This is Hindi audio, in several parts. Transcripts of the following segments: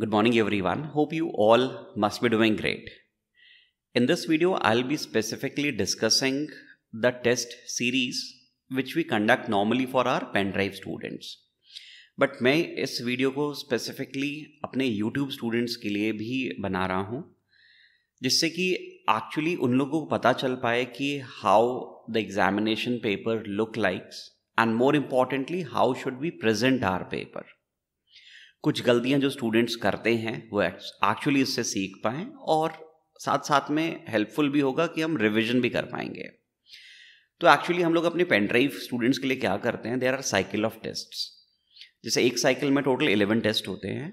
Good morning everyone. Hope you all must be doing great. In this video, I'll be specifically discussing the test series which we conduct normally for our pen drive students. But मैं इस वीडियो को स्पेसिफिकली अपने YouTube स्टूडेंट्स के लिए भी बना रहा हूँ जिससे कि एक्चुअली उन लोगों को पता चल पाए कि how the examination paper look likes and more importantly how should be present our paper कुछ गलतियां जो स्टूडेंट्स करते हैं वो एक्चुअली इससे सीख पाएँ और साथ साथ में हेल्पफुल भी होगा कि हम रिविजन भी कर पाएंगे तो एक्चुअली हम लोग अपने पेनड्राइव स्टूडेंट्स के लिए क्या करते हैं there are cycle of test जैसे एक साइकिल में टोटल इलेवन टेस्ट होते हैं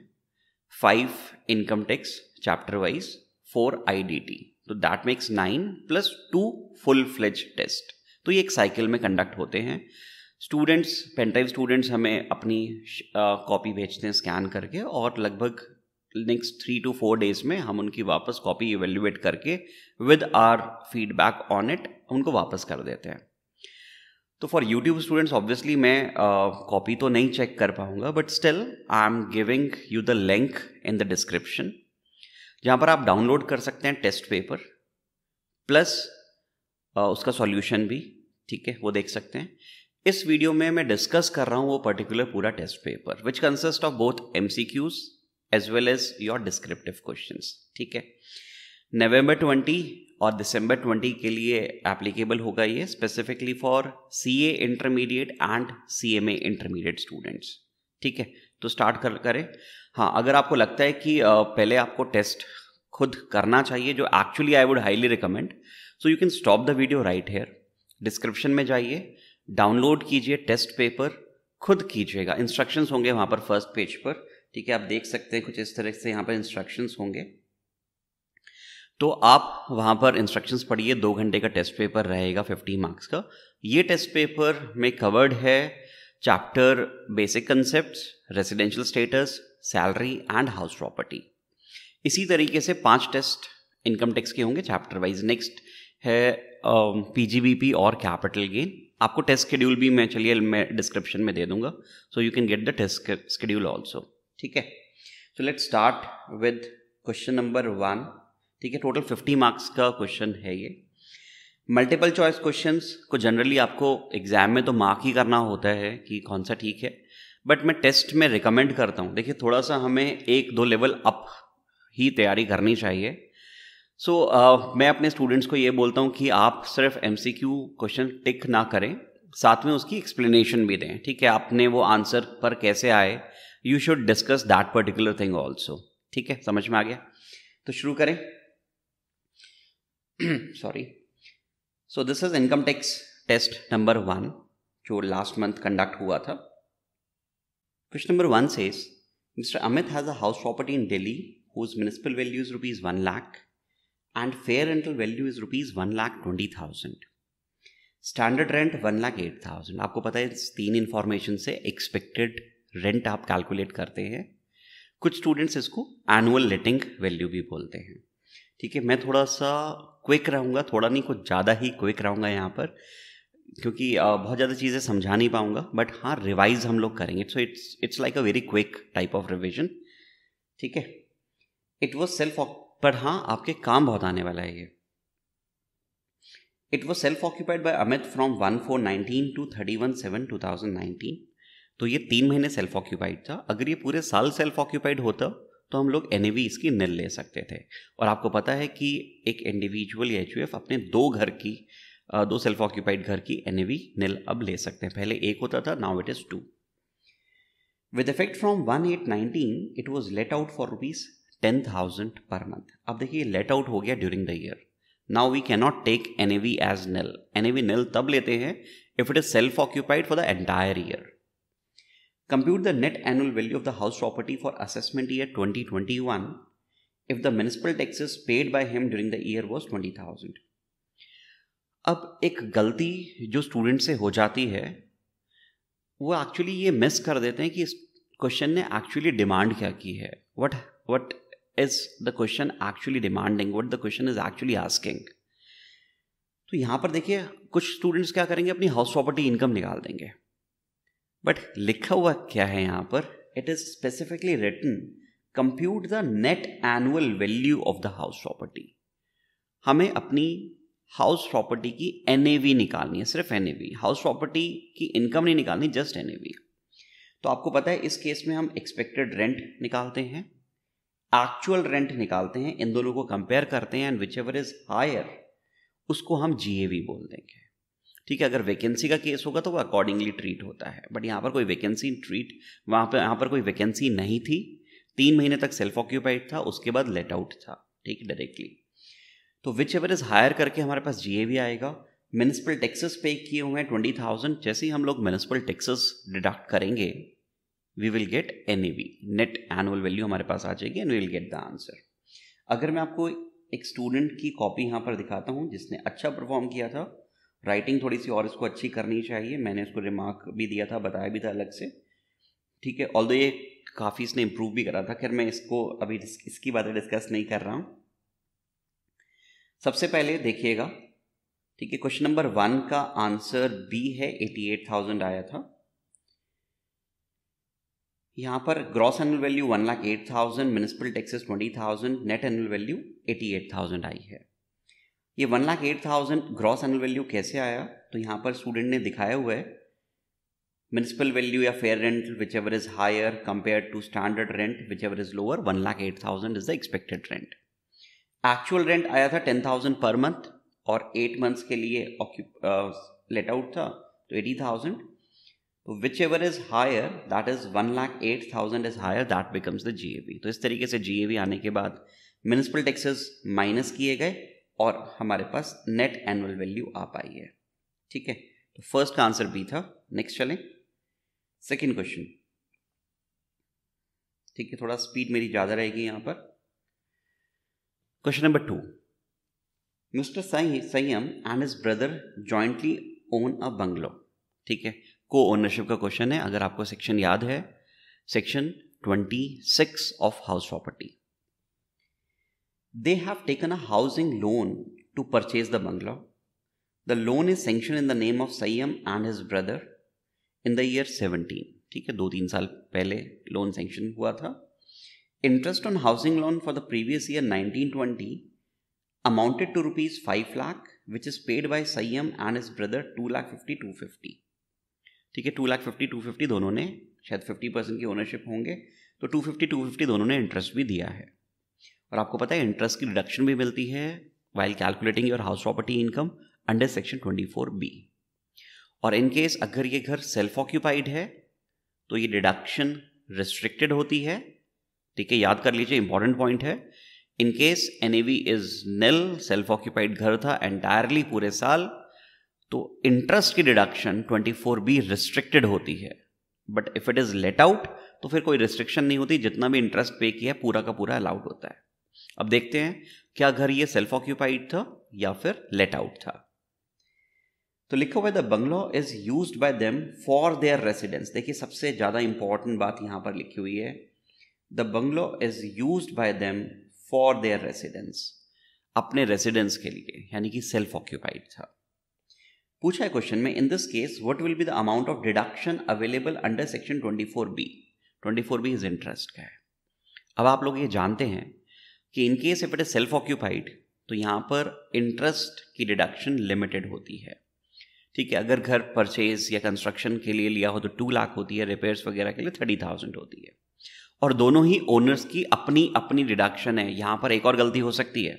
five income tax chapter wise four I D T तो that makes nine plus two full fledge test तो ये एक साइकिल में कंडक्ट होते हैं स्टूडेंट्स पेनड्राइव स्टूडेंट्स हमें अपनी कॉपी भेजते हैं स्कैन करके और लगभग next three two four days में हम उनकी वापस कॉपी इवेल्युएट करके with our feedback on it उनको वापस कर देते हैं तो फॉर यूट्यूब स्टूडेंट्स ऑब्वियसली मैं कॉपी uh, तो नहीं चेक कर पाऊंगा but still I am giving you the link in the description जहाँ पर आप डाउनलोड कर सकते हैं टेस्ट पेपर प्लस uh, उसका सॉल्यूशन भी ठीक है वो देख सकते हैं इस वीडियो में मैं डिस्कस कर रहा हूँ वो पर्टिकुलर पूरा test paper which consist of both M C Qs as well as your descriptive question ठीक है नवंबर 20 और दिसंबर 20 के लिए एप्लीकेबल होगा ये specifically for C A intermediate and C M A intermediate students ठीक है तो स्टार्ट कर करें हाँ अगर आपको लगता है कि पहले आपको टेस्ट खुद करना चाहिए जो actually I would highly recommend so you can stop the video right here description में जाइए डाउनलोड कीजिए टेस्ट पेपर खुद कीजिएगा इंस्ट्रक्शंस होंगे वहाँ पर फर्स्ट पेज पर ठीक है आप देख सकते हैं कुछ इस तरह से यहाँ पर इंस्ट्रक्शंस होंगे तो आप वहाँ पर इंस्ट्रक्शंस पढ़िए दो घंटे का टेस्ट पेपर रहेगा फिफ्टी मार्क्स का ये टेस्ट पेपर में कवर्ड है chapter basic concept residential status salary and house property इसी तरीके से पांच टेस्ट इनकम टैक्स के होंगे चैप्टर वाइज नेक्स्ट है पीजीबीपी और कैपिटल गेन आपको टेस्ट शेड्यूल भी मैं चलिए मैं डिस्क्रिप्शन में दे दूंगा so you can get the test schedule also ठीक है so let start with question number one ठीक है टोटल फिफ्टी मार्क्स का क्वेश्चन है ये मल्टीपल चॉइस क्वेश्चन को जनरली आपको एग्जाम में तो मार्क ही करना होता है कि कौन सा ठीक है बट मैं टेस्ट में रिकमेंड करता हूँ देखिए थोड़ा सा हमें एक दो लेवल अप ही तैयारी करनी चाहिए सो so, uh, मैं अपने स्टूडेंट्स को ये बोलता हूँ कि आप सिर्फ एम क्वेश्चन टिक ना करें साथ में उसकी एक्सप्लेनेशन भी दें ठीक है आपने वो आंसर पर कैसे आए you should discuss that particular thing also ठीक है समझ में आ गया तो शुरू करें sorry so this is income tax test number one जो लास्ट मंथ कंडक्ट हुआ था question number one says mister Amit has a house property in Delhi whose municipal values rupees one lakh and fair rental value is rupees one lakh twenty thousand standard rent one lakh eight thousand आपको पता है इस तीन इन्फॉर्मेशन से एक्सपेक्टेड रेंट आप कैलकुलेट करते हैं कुछ स्टूडेंट्स इसको एनुअल लेटिंग वैल्यू भी बोलते हैं ठीक है मैं थोड़ा सा क्विक रहूँगा थोड़ा नहीं कुछ ज़्यादा ही क्विक रहूँगा यहाँ पर क्योंकि बहुत ज़्यादा चीज़ें समझा नहीं पाऊँगा बट हाँ रिवाइज हम लोग करेंगे so it's it's like a very quick type of revision ठीक है इट वॉज सेल्फ पर हाँ आपके काम बहुत आने वाला है ये it was self occupied by Amit from one four nineteen to thirty one seven two thousand nineteen तो ये तीन महीने सेल्फ ऑक्यूपाइड था अगर ये पूरे साल सेल्फ ऑक्यूपाइड होता तो हम लोग एन इसकी निल ले सकते थे और आपको पता है कि एक इंडिविजुअल एच अपने दो घर की दो सेल्फ ऑक्यूपाइड घर की एन निल अब ले सकते हैं पहले एक होता था now it is two with effect from one eight nineteen it was let out for rupees ten thousand per month अब देखिए लेट आउट हो गया during the year now we cannot take N AV as nil N AV nil तब लेते हैं if it is self occupied for the entire year compute the net annual value of the house property for assessment year if the the taxes paid by him during the year was twenty thousand अब एक गलती जो स्टूडेंट से हो जाती है वो एक्चुअली ये मिस कर देते हैं कि इस क्वेश्चन ने एक्चुअली डिमांड क्या की है what what is the question actually demanding what the question is actually asking तो यहां पर देखिए कुछ स्टूडेंट्स क्या करेंगे अपनी हाउस प्रॉपर्टी इनकम निकाल देंगे बट लिखा हुआ क्या है यहां पर it is specifically written compute the net annual value of the house property हमें अपनी हाउस प्रॉपर्टी की एन निकालनी है सिर्फ एन हाउस प्रॉपर्टी की इनकम नहीं निकालनी जस्ट एन तो आपको पता है इस केस में हम एक्सपेक्टेड रेंट निकालते हैं एक्चुअल रेंट निकालते हैं इन दोनों को कंपेयर करते हैं and whichever is higher उसको हम जी बोल देंगे ठीक है अगर वैकेंसी का केस होगा तो वो अकॉर्डिंगली ट्रीट होता है बट यहाँ पर कोई वैकेंसी ट्रीट वहाँ पर यहाँ पर कोई वैकेंसी नहीं थी तीन महीने तक सेल्फ ऑक्यूपाइड था उसके बाद लेट आउट था ठीक डायरेक्टली तो विच एवर इज़ हायर करके हमारे पास जी आएगा म्यूनसिपल टैक्सेस पे किए हुए हैं ट्वेंटी थाउजेंड जैसे ही हम लोग म्यूनसिपल टैक्सेस डिडक्ट करेंगे we will get an net annual value हमारे पास आ जाएगी and we will get the answer अगर मैं आपको एक स्टूडेंट की कॉपी यहाँ पर दिखाता हूँ जिसने अच्छा परफॉर्म किया था राइटिंग थोड़ी सी और इसको अच्छी करनी चाहिए मैंने उसको रिमार्क भी दिया था बताया भी था अलग से ठीक है ऑल दो ये काफ़ी इसने इम्प्रूव भी करा था खैर मैं इसको अभी इसकी बातें डिस्कस नहीं कर रहा हूँ सबसे पहले देखिएगा ठीक है क्वेश्चन नंबर वन का आंसर बी है एटी एट थाउजेंड आया था यहाँ पर gross annual value one lakh eight thousand municipal taxes twenty thousand net annual value eighty eight thousand आई है ये one lakh eight thousand gross annual value कैसे आया तो यहाँ पर स्टूडेंट ने दिखाया हुआ है म्यूनसिपल वैल्यू या fair rent whichever is higher compare to standard rent whichever is lower one lakh eight thousand is the expected rent actual rent आया था टेन थाउजेंड पर मंथ और एट मंथ्स के लिए लेट आउट था तो एटी थाउजेंड तो whichever is higher that is one lakh eight thousand is higher that becomes the G तो इस तरीके से जी आने के बाद म्यूनिसपल टैक्सेस माइनस किए गए और हमारे पास नेट एनुअल वैल्यू आ पाई है ठीक है तो फर्स्ट का आंसर बी था नेक्स्ट चलें सेकेंड क्वेश्चन ठीक है थोड़ा स्पीड मेरी ज़्यादा रहेगी यहाँ पर क्वेश्चन नंबर टू मिस्टर सही Sanyam and is brother jointly own a bungalow ठीक है को ओनरशिप का क्वेश्चन है अगर आपको सेक्शन याद है section 26 of house property they have taken a housing loan to purchase the bungalow the loan is sanction in the name of Sayam and his brother in the year 17 ठीक है दो तीन साल पहले लोन सेंक्शन हुआ था interest on housing loan for the previous year 1920 amounted to rupees five lakh which is paid by Sayam and his brother two lakh fifty two fifty ठीक है two lakh fifty two fifty दोनों ने शायद फिफ्टी परसेंट की ओनरशिप होंगे तो टू फिफ्टी टू फिफ्टी दोनों ने इंटरेस्ट भी दिया है और आपको पता है इंटरेस्ट की डिडक्शन भी मिलती है while calculating your house property income under section twenty four B और इनकेस अगर ये घर सेल्फ ऑक्यूपाइड है तो ये डिडक्शन रिस्ट्रिक्टेड होती है ठीक है याद कर लीजिए इंपॉर्टेंट पॉइंट है in case N A V is nil self occupied घर था एंटायरली पूरे साल तो इंटरेस्ट की डिडक्शन 24 बी रिस्ट्रिक्टेड होती है but if it is let out तो फिर कोई रिस्ट्रिक्शन नहीं होती जितना भी इंटरेस्ट पे किया पूरा का पूरा अलाउड होता है अब देखते हैं क्या घर ये सेल्फ ऑक्यूपाइड था या फिर लेट आउट था तो लिखा हुआ the bungalow is use by them for their residence देखिए सबसे ज़्यादा इंपॉर्टेंट बात यहां पर लिखी हुई है the bungalow is use by them for their residence अपने रेसिडेंस के लिए यानी कि सेल्फ ऑक्यूपाइड था पूछा है क्वेश्चन में in this case what will be the amount of deduction available under section B 24 B is interest का है अब आप लोग ये जानते हैं कि in case if it is self occupied तो यहाँ पर इंटरेस्ट की डिडक्शन लिमिटेड होती है ठीक है अगर घर परचेज या कंस्ट्रक्शन के लिए लिया हो तो टू लाख होती है रिपेयर्स वगैरह के लिए थर्टी थाउजेंड होती है और दोनों ही ओनर्स की अपनी अपनी डिडक्शन है यहाँ पर एक और गलती हो सकती है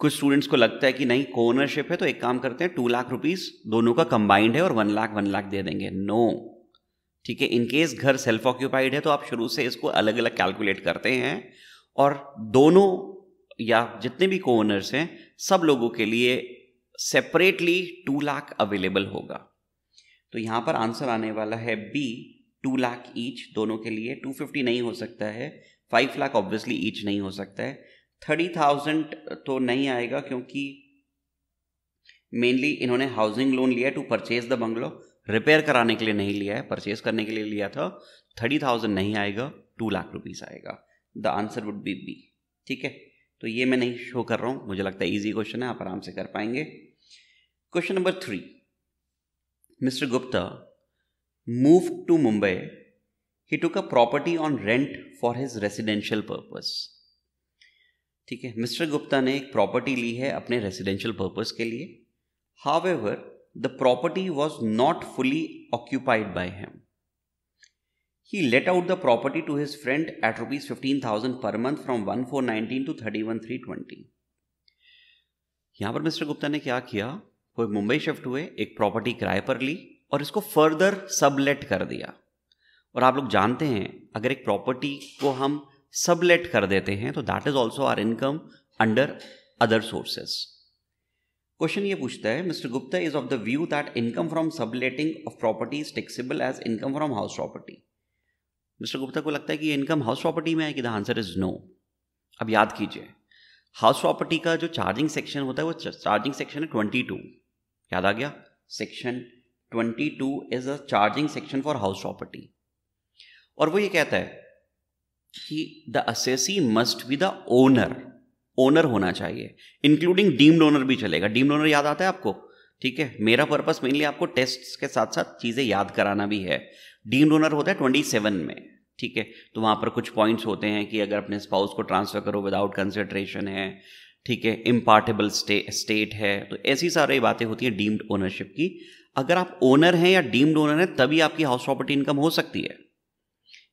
कुछ स्टूडेंट्स को लगता है कि नहीं कोनरशिप है तो एक काम करते हैं टू लाख रुपीज़ दोनों का कंबाइंड है और वन लाख वन लाख दे देंगे नो ठीक है इनकेस घर सेल्फ ऑक्यूपाइड है तो आप शुरू से इसको अलग अलग कैलकुलेट करते हैं और दोनों या जितने भी को ओनर्स हैं सब लोगों के लिए सेपरेटली टू लाख अवेलेबल होगा तो यहां पर आंसर आने वाला है बी टू लाख ईच दोनों के लिए टू फिफ्टी नहीं हो सकता है फाइव लाख ऑब्वियसली ईच नहीं हो सकता है थर्टी थाउजेंड तो नहीं आएगा क्योंकि मेनली इन्होंने हाउसिंग लोन लिया to purchase the bungalow repair कराने के लिए नहीं लिया है परचेज करने के लिए लिया था थर्टी थाउजेंड नहीं आएगा टू लाख रुपीज़ आएगा the answer would be B ठीक है तो ये मैं नहीं शो कर रहा हूँ मुझे लगता है इजी क्वेश्चन है आप आराम से कर पाएंगे question number three mister Gupta move to Mumbai he took a property on rent for his residential purpose ठीक है मिस्टर गुप्ता ने एक प्रॉपर्टी ली है अपने रेजिडेंशियल पर्पज़ के लिए however the property was not fully occupied by him he let out the property to his friend at rupees fifteen thousand per month from one four nineteen to thirty one three twenty यहाँ पर मिस्टर गुप्ता ने क्या किया वो मुंबई शिफ्ट हुए एक प्रॉपर्टी किराए पर ली और इसको फर्दर सबलेट कर दिया और आप लोग जानते हैं अगर एक प्रॉपर्टी को हम सबलेट कर देते हैं तो that is also are income under other sources question ये पूछता है mister Gupta is of the view that income from subletting of property is taxable as income from house property mister Gupta को लगता है कि ये इनकम हाउस प्रॉपर्टी में है कि द आंसर इज नो अब याद कीजिए हाउस प्रॉपर्टी का जो चार्जिंग सेक्शन होता है वो चार्जिंग सेक्शन है ट्वेंटी टू याद आ गया section twenty two is a charging section for house property और वो ये कहता है कि the assessee must be the owner owner होना चाहिए इंक्लूडिंग डीम्ड ओनर भी चलेगा डीम्ड ओनर याद आता है आपको ठीक है मेरा पर्पस मेनली आपको टेस्ट के साथ साथ चीज़ें याद कराना भी है डीम्ड ओनर होता है ट्वेंटी सेवन में ठीक है तो वहां पर कुछ पॉइंट्स होते हैं कि अगर अपने स्पाउस को ट्रांसफ़र करो विदाउट कंसिड्रेशन है ठीक है इम्पार्टेबल स्टेट है तो ऐसी सारी बातें होती हैं डीम्ड ओनरशिप की अगर आप ओनर हैं या डीम्ड ओनर हैं तभी आपकी हाउस प्रॉपर्टी इनकम हो सकती है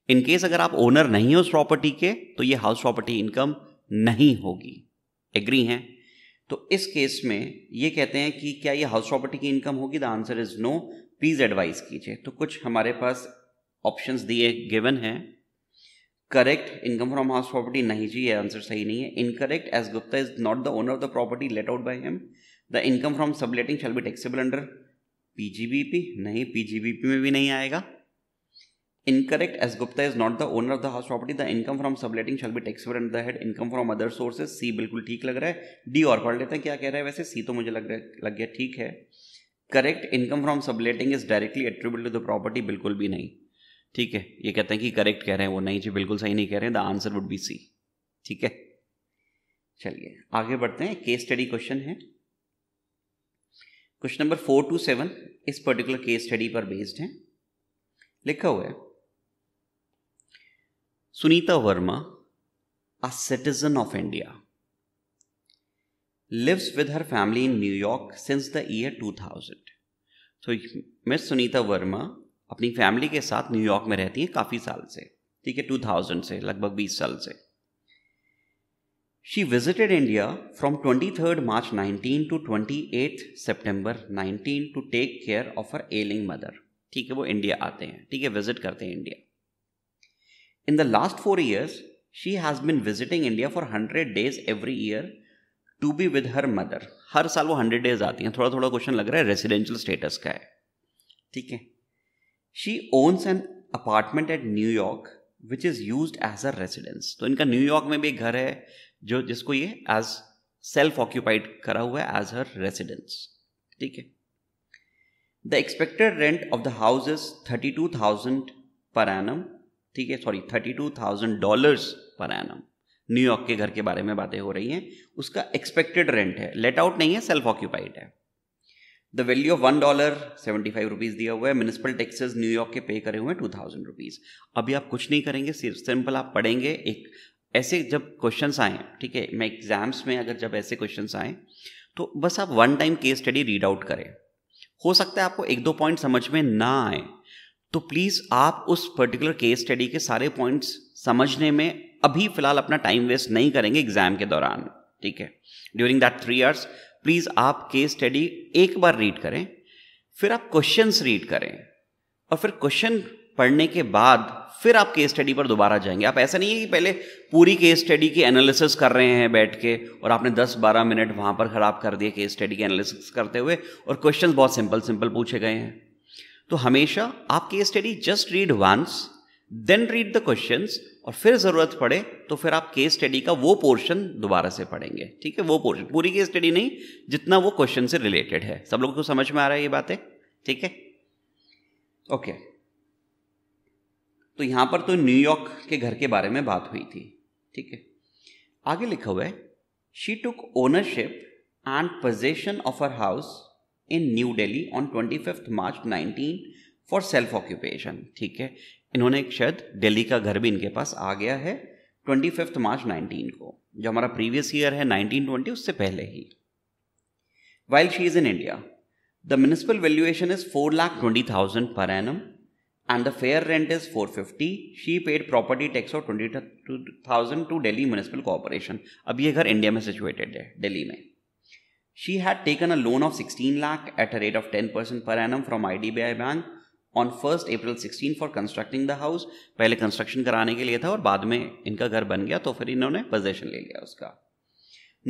इनकेस अगर आप ओनर नहीं हो उस प्रॉपर्टी के तो ये हाउस प्रॉपर्टी इनकम नहीं होगी एग्री हैं तो इस केस में ये कहते हैं कि क्या ये हाउस प्रॉपर्टी की इनकम होगी the answer is no please advise कीजिए तो कुछ हमारे पास ऑप्शंस दिए गिवन हैं correct income from house property नहीं जी ये आंसर सही नहीं है incorrect as Gupta is not the owner of the property let out by him the income from subletting shall be taxable under PGBP नहीं पीजीबीपी में भी नहीं आएगा Incorrect as Gupta is not the owner of the house property, the income from subletting shall be taxable under the head income from other sources. C बिल्कुल ठीक लग रहा है D और पढ़ लेते हैं क्या कह रहा है वैसे C तो मुझे लग रहा लग गया ठीक है correct income from subletting is directly attribute to the property बिल्कुल भी नहीं ठीक है ये कहते हैं कि करेक्ट कह रहे हैं वो नहीं जी बिल्कुल सही नहीं कह रहे हैं the answer would be C ठीक है चलिए आगे बढ़ते हैं केस स्टडी क्वेश्चन है question number four two seven इस पर्टिकुलर केस स्टडी पर बेस्ड है लिखा हुआ है Sunita Verma, a citizen of India, lives with her family in New York since the year 2000. तो मिस सुनीता वर्मा अपनी फैमिली के साथ न्यूयॉर्क में रहती है काफ़ी साल से ठीक है 2000 से लगभग 20 साल से she visited India from twenty third March nineteen to twenty eight September nineteen to take care of her ailing mother ठीक है वो इंडिया आते हैं ठीक है विजिट करते हैं India In the last four years, she has been visiting India for 100 days every year to be with her mother हर साल वो हंड्रेड डेज आती हैं थोड़ा थोड़ा क्वेश्चन लग रहा है रेसिडेंशियल स्टेटस का है ठीक है she owns an apartment at New York which is used as a residence तो इनका न्यूयॉर्क में भी एक घर है जो जिसको ये एज सेल्फ ऑक्यूपाइड करा हुआ है एज हर रेसिडेंस ठीक है the expected rent of the house is thirty two thousand per annum ठीक है sorry thirty two thousand dollars per annum New York के घर के बारे में बातें हो रही हैं उसका एक्सपेक्टेड रेंट है लेट आउट नहीं है सेल्फ ऑक्यूपाइड है the value of one dollar seventy five rupees दिया हुआ है म्यूनसिपल टैक्सेस न्यूयॉर्क के पे करे हुए हैं टू थाउजेंड रुपीज़ अभी आप कुछ नहीं करेंगे सिर्फ सिंपल आप पढ़ेंगे एक ऐसे जब क्वेश्चन आए ठीक है मैं एग्जाम्स में अगर जब ऐसे क्वेश्चन आए तो बस आप one time case study read out करें हो सकता है आपको एक दो पॉइंट समझ में ना आए तो प्लीज़ आप उस पर्टिकुलर केस स्टडी के सारे पॉइंट्स समझने में अभी फ़िलहाल अपना टाइम वेस्ट नहीं करेंगे एग्जाम के दौरान ठीक है during that three years please आप केस स्टडी एक बार रीड करें फिर आप क्वेश्चन रीड करें और फिर क्वेश्चन पढ़ने के बाद फिर आप केस स्टडी पर दोबारा जाएंगे आप ऐसा नहीं है कि पहले पूरी केस स्टडी की एनालिसिस कर रहे हैं बैठ के और आपने 10-12 मिनट वहाँ पर ख़राब कर दिए केस स्टडी के एनालिसिस करते हुए और क्वेश्चंस बहुत सिंपल सिंपल पूछे गए हैं तो हमेशा आप case study just read once then read the question और फिर ज़रूरत पड़े तो फिर आप केस स्टडी का वो पोर्शन दोबारा से पढ़ेंगे ठीक है वो पोर्शन पूरी केस स्टडी नहीं जितना वो क्वेश्चन से रिलेटेड है सब लोगों को समझ में आ रहा है ये बातें ठीक है ओके तो यहां पर तो न्यूयॉर्क के घर के बारे में बात हुई थी ठीक है आगे लिखा हुआ है she took ownership and possession of her house in New Delhi on twenty fifth March nineteen for self occupation ठीक है इन्होंने एक शायद दिल्ली का घर भी इनके पास आ गया है ट्वेंटी फिफ्थ मार्च नाइनटीन को जो हमारा प्रीवियस ईयर है नाइनटीन ट्वेंटी उससे पहले ही while she is in India the municipal valuation is four lakh twenty thousand per annum fair rent is four fifty she paid property tax of twenty thousand to Delhi municipal corporation अब ये घर इंडिया में सिचुएटेड है डेली में She had taken a loan of 16 lakh at a rate of 10% per annum from IDBI Bank on first April sixteen for constructing the house पहले कंस्ट्रक्शन कराने के लिए था और बाद में इनका घर बन गया तो फिर इन्होंने पोजेशन ले लिया उसका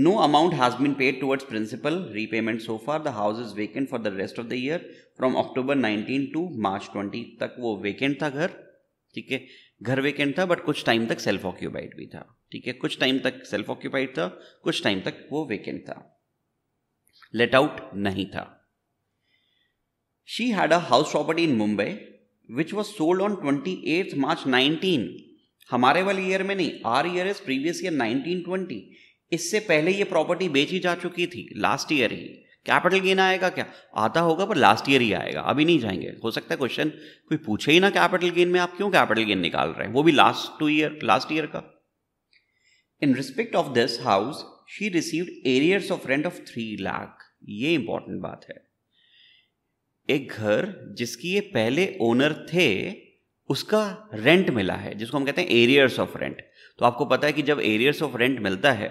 no amount has been paid towards principal repayment so far. The house is vacant for the rest of the year from October 19 to March 20 तक वो वेकेंट था घर ठीक है घर वेकेंट था बट कुछ टाइम तक सेल्फ ऑक्यूपाइड भी था ठीक है कुछ टाइम तक सेल्फ ऑक्यूपाइड था कुछ टाइम तक वो वेकेंट था लेट आउट नहीं था she had a house property in Mumbai which was sold on twenty eight March nineteen हमारे वाले ईयर में नहीं our year is previous year nineteen twenty इससे पहले ये प्रॉपर्टी बेची जा चुकी थी लास्ट ईयर ही कैपिटल गेन आएगा क्या आता होगा पर लास्ट ईयर ही आएगा अभी नहीं जाएंगे हो सकता है क्वेश्चन कोई पूछे ही ना कैपिटल गेन में आप क्यों कैपिटल गेन निकाल रहे हैं वो भी last two year last year का in respect of this house she received arrears of rent of three lakh ये इंपॉर्टेंट बात है एक घर जिसकी ये पहले ओनर थे उसका रेंट मिला है जिसको हम कहते हैं एरियर्स ऑफ रेंट तो आपको पता है कि जब एरियर्स ऑफ रेंट मिलता है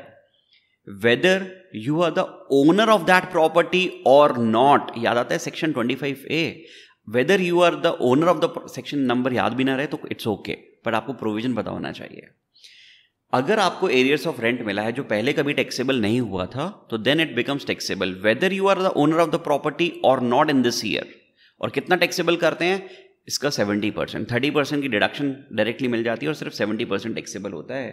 whether you are the owner of that property और नॉट याद आता है section twenty five A whether you are the owner of the section number याद भी ना रहे तो इट्स ओके okay, पर आपको प्रोविजन पता होना चाहिए अगर आपको एरियर्स ऑफ रेंट मिला है जो पहले कभी टैक्सेबल नहीं हुआ था तो then it becomes taxable whether you are the owner of the property और नॉट इन दिस ईयर और कितना टैक्सेबल करते हैं इसका सेवेंटी परसेंट थर्टी परसेंट की डिडक्शन डायरेक्टली मिल जाती है और सिर्फ सेवेंटी परसेंट टैक्सेबल होता है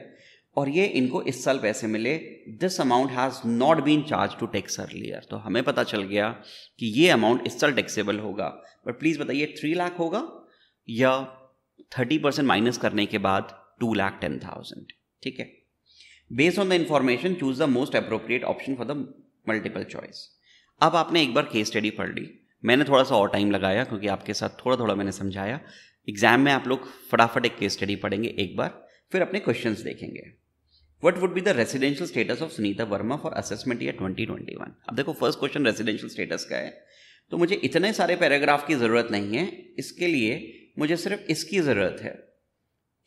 और ये इनको इस साल पैसे मिले this amount has not been charge to tax earlier तो हमें पता चल गया कि ये अमाउंट इस साल टैक्सेबल होगा बट प्लीज़ बताइए थ्री लाख होगा या थर्टी परसेंट माइनस करने के बाद टू लाख टेन थाउजेंड ठीक है based on the information choose the most appropriate option for the multiple choice अब आपने एक बार केस स्टडी पढ़ ली मैंने थोड़ा सा और टाइम लगाया क्योंकि आपके साथ थोड़ा थोड़ा मैंने समझाया एग्जाम में आप लोग फटाफट एक केस स्टडी पढ़ेंगे एक बार फिर अपने क्वेश्चंस देखेंगे what would be the residential status of Sunita Verma for assessment year one अब देखो फर्स्ट क्वेश्चन रेसिडेंशियल स्टेटस का है तो मुझे इतने सारे पैराग्राफ की ज़रूरत नहीं है इसके लिए मुझे सिर्फ इसकी ज़रूरत है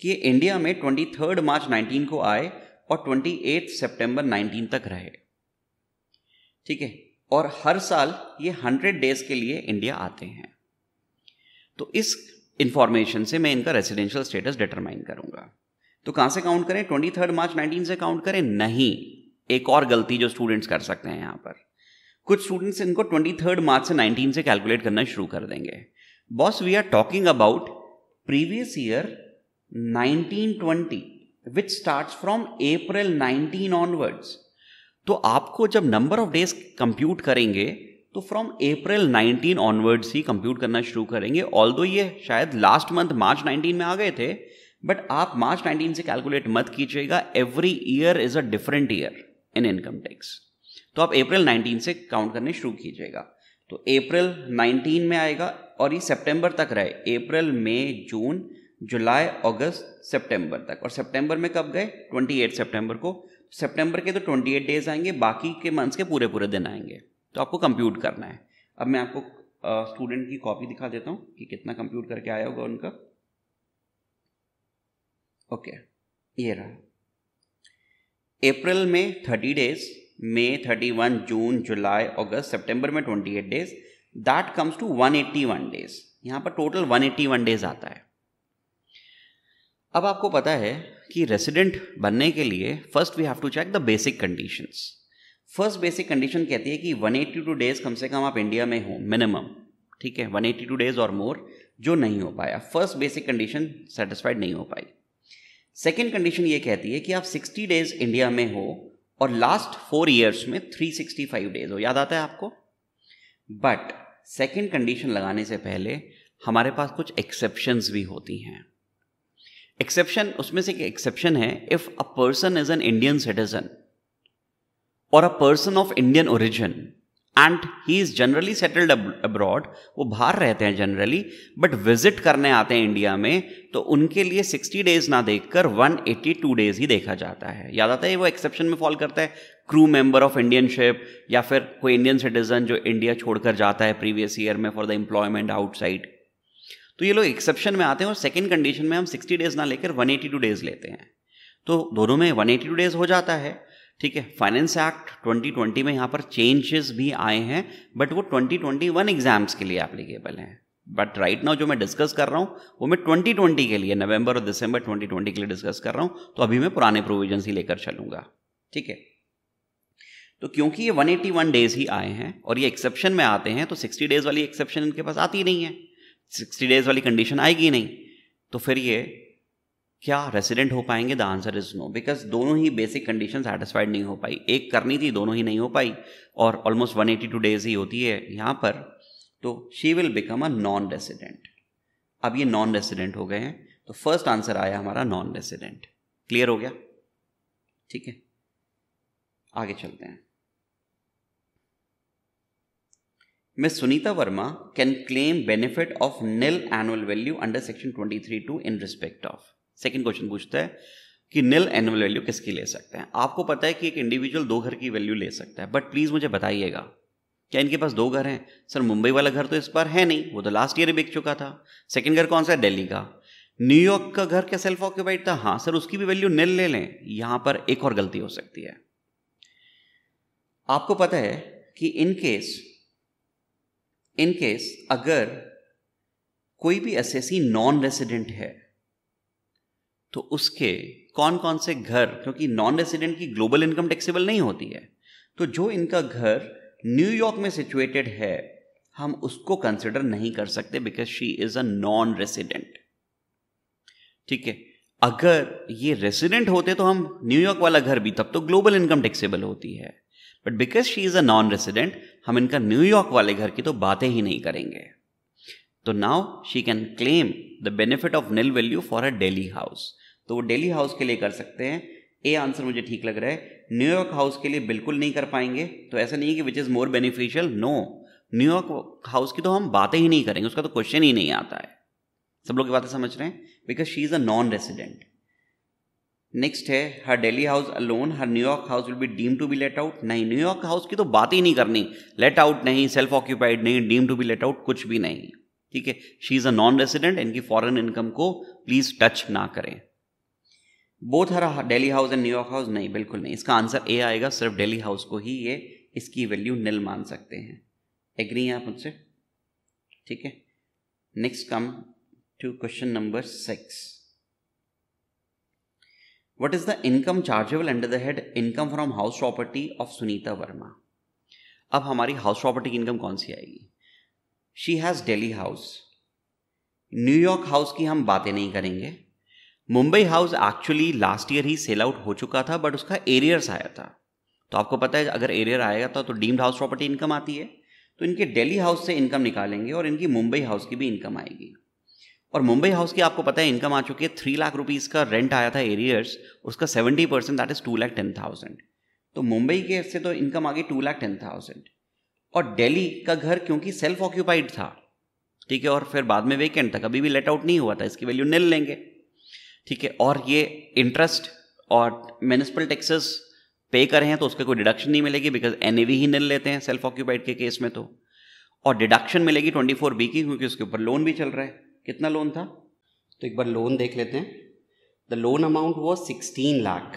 कि ये इंडिया में ट्वेंटी थर्ड मार्च नाइनटीन को आए और ट्वेंटी एथ सेप्टेम्बर नाइनटीन तक रहे ठीक है और हर साल ये हंड्रेड डेज के लिए इंडिया आते हैं तो इस इंफॉर्मेशन से मैं इनका रेसिडेंशियल स्टेटस डिटरमाइन करूंगा तो कहां से काउंट करें ट्वेंटी थर्ड मार्च नाइनटीन से काउंट करें नहीं एक और गलती जो स्टूडेंट्स कर सकते हैं यहां पर कुछ स्टूडेंट्स इनको ट्वेंटी थर्ड मार्च से नाइनटीन से कैलकुलेट करना शुरू कर देंगे boss we are talking about previous year 1920 which start from April 19 onwards तो आपको जब नंबर ऑफ डेज कंप्यूट करेंगे तो फ्रॉम अप्रैल 19 ऑनवर्ड्स ही कंप्यूट करना शुरू करेंगे ऑल दो ये शायद लास्ट मंथ मार्च 19 में आ गए थे बट आप मार्च 19 से कैलकुलेट मत कीजिएगा every year is a different year in income tax तो आप अप्रैल 19 से काउंट करने शुरू कीजिएगा तो अप्रैल 19 में आएगा और ये सितंबर तक रहे अप्रैल मई जून जुलाई अगस्त सितंबर तक और सितंबर में कब गए 28 सितंबर को सितंबर के तो 28 डेज आएंगे बाकी के मंथ्स के पूरे पूरे दिन आएंगे तो आपको कंप्यूट करना है अब मैं आपको स्टूडेंट की कॉपी दिखा देता हूँ कि कितना कंप्यूट करके आया होगा उनका ओके ये रहा अप्रैल में थर्टी डेज मई थर्टी वन जून जुलाई अगस्त सितंबर में twenty eight days that comes to one eighty one days यहाँ पर total one eighty one days आता है अब आपको पता है कि रेसिडेंट बनने के लिए first we have to check the basic conditions first basic condition कहती है कि 182 डेज कम से कम आप इंडिया में हो मिनिमम ठीक है 182 डेज और मोर जो नहीं हो पाया फर्स्ट बेसिक कंडीशन सेटिस्फाइड नहीं हो पाई सेकेंड कंडीशन ये कहती है कि आप 60 डेज इंडिया में हो और लास्ट फोर ईयर्स में 365 डेज हो याद आता है आपको बट सेकेंड कंडीशन लगाने से पहले हमारे पास कुछ एक्सेप्शंस भी होती हैं एक्सेप्शन उसमें से एक एक्सेप्शन है if a person is an Indian citizen और a person of Indian origin and he is generally settled abroad वो बाहर रहते हैं जनरली बट विजिट करने आते हैं इंडिया में तो उनके लिए 60 डेज ना देखकर 182 डेज ही देखा जाता है याद आता है वो एक्सेप्शन में फॉल करता है crew member of Indian ship या फिर कोई इंडियन सिटीजन जो इंडिया छोड़कर जाता है प्रीवियस ईयर में फॉर द एम्प्लॉयमेंट आउटसाइड तो ये लोग एक्सेप्शन में आते हैं और सेकेंड कंडीशन में हम सिक्सटी डेज़ ना लेकर वन एटी टू डेज़ लेते हैं तो दोनों में वन एटी टू डेज़ हो जाता है ठीक है फाइनेंस एक्ट 2020 में यहाँ पर चेंजेस भी आए हैं बट वो 2021 एग्जाम्स के लिए एप्लीकेबल हैं बट राइट नाउ जो मैं डिस्कस कर रहा हूँ वो मैं 2020 के लिए नवंबर और दिसंबर 2020 के लिए डिस्कस कर रहा हूँ तो अभी मैं पुराने प्रोविजन ही लेकर चलूंगा ठीक है तो क्योंकि ये 181 डेज ही आए हैं और ये एक्सेप्शन में आते हैं तो 60 डेज वाली एक्सेप्शन इनके पास आती नहीं है सिक्सटी डेज वाली कंडीशन आएगी नहीं तो फिर ये क्या रेसिडेंट हो पाएंगे the answer is no because दोनों ही बेसिक कंडीशन सेटिस्फाइड नहीं हो पाई एक करनी थी दोनों ही नहीं हो पाई और almost one eighty two days ही होती है यहाँ पर तो she will become a non resident अब ये नॉन रेसिडेंट हो गए हैं तो फर्स्ट आंसर आया हमारा नॉन रेसिडेंट क्लियर हो गया ठीक है आगे चलते हैं Sunita Verma can claim benefit of nil annual value under section twenty three two in respect of second question पूछता है कि निल एनुअल वैल्यू किसकी ले सकते हैं आपको पता है कि एक इंडिविजुअल दो घर की वैल्यू ले सकता है बट प्लीज़ मुझे बताइएगा क्या इनके पास दो घर हैं सर मुंबई वाला घर तो इस बार है नहीं वो तो लास्ट ईयर बिक चुका था सेकेंड घर कौन सा है दिल्ली का न्यूयॉर्क का घर क्या सेल्फ ऑक्यूपाइड था हाँ सर उसकी भी वैल्यू निल ले लें यहाँ पर एक और गलती हो सकती है आपको पता है कि इन केस इन केस अगर कोई भी एसेसी नॉन रेसिडेंट है तो उसके कौन कौन से घर क्योंकि नॉन रेसिडेंट की ग्लोबल इनकम टैक्सेबल नहीं होती है तो जो इनका घर न्यूयॉर्क में सिचुएटेड है हम उसको कंसिडर नहीं कर सकते because she is a non resident ठीक है अगर ये रेसिडेंट होते तो हम न्यूयॉर्क वाला घर भी तब तो ग्लोबल इनकम टैक्सेबल होती है but because she is a non resident हम इनका न्यूयॉर्क वाले घर की तो बातें ही नहीं करेंगे तो now she can claim the benefit of nil value for a Delhi house तो वो डेली हाउस के लिए कर सकते हैं ए आंसर मुझे ठीक लग रहा है न्यूयॉर्क हाउस के लिए बिल्कुल नहीं कर पाएंगे तो ऐसा नहीं है कि which is more beneficial no New York house की तो हम बातें ही नहीं करेंगे उसका तो क्वेश्चन ही नहीं आता है सब लोग की बातें समझ रहे हैं because she is a non resident next है her Delhi house alone her New York house will be deem to be let out नहीं न्यूयॉर्क हाउस की तो बात ही नहीं करनी लेट आउट नहीं सेल्फ ऑक्यूपाइड नहीं deem to be let out कुछ भी नहीं ठीक है she is a non resident इनकी फॉरेन इनकम को प्लीज़ टच ना करें both her Delhi house and New York house नहीं बिल्कुल नहीं इसका आंसर ए आएगा सिर्फ डेली हाउस को ही ये इसकी वैल्यू निल मान सकते हैं एग्री हैं आप मुझसे ठीक है next come to question number six What is the income chargeable under the head income from house property of Sunita Verma? अब हमारी हाउस प्रॉपर्टी की इनकम कौन सी आएगी she has Delhi house New York house की हम बातें नहीं करेंगे Mumbai house actually last year ही सेल आउट हो चुका था बट उसका एरियर्स आया था तो आपको पता है अगर एरियर आएगा था तो डीम्ड हाउस प्रॉपर्टी इनकम आती है तो इनके डेली हाउस से इनकम निकालेंगे और इनकी मुंबई हाउस की भी इनकम आएगी और मुंबई हाउस की आपको पता है इनकम आ चुकी है थ्री लाख रुपीज़ का रेंट आया था एरियर्स उसका seventy percent that is two lakh ten thousand तो मुंबई के से तो इनकम आ गई टू लाख टेन थाउजेंड और दिल्ली का घर क्योंकि सेल्फ ऑक्यूपाइड था ठीक है और फिर बाद में वेकेंट था कभी भी लेट आउट नहीं हुआ था इसकी वैल्यू निल लेंगे ठीक है और ये इंटरेस्ट और म्यूनिसिपल टैक्सेस पे करें हैं तो उसका कोई डिडक्शन नहीं मिलेगी बिकॉज एन ही निल लेते हैं सेल्फ ऑक्यूपाइड के केस में तो और डिडक्शन मिलेगी ट्वेंटी फोर बी की क्योंकि उसके ऊपर लोन भी चल रहा है कितना लोन था तो एक बार लोन देख लेते हैं the loan amount was sixteen lakh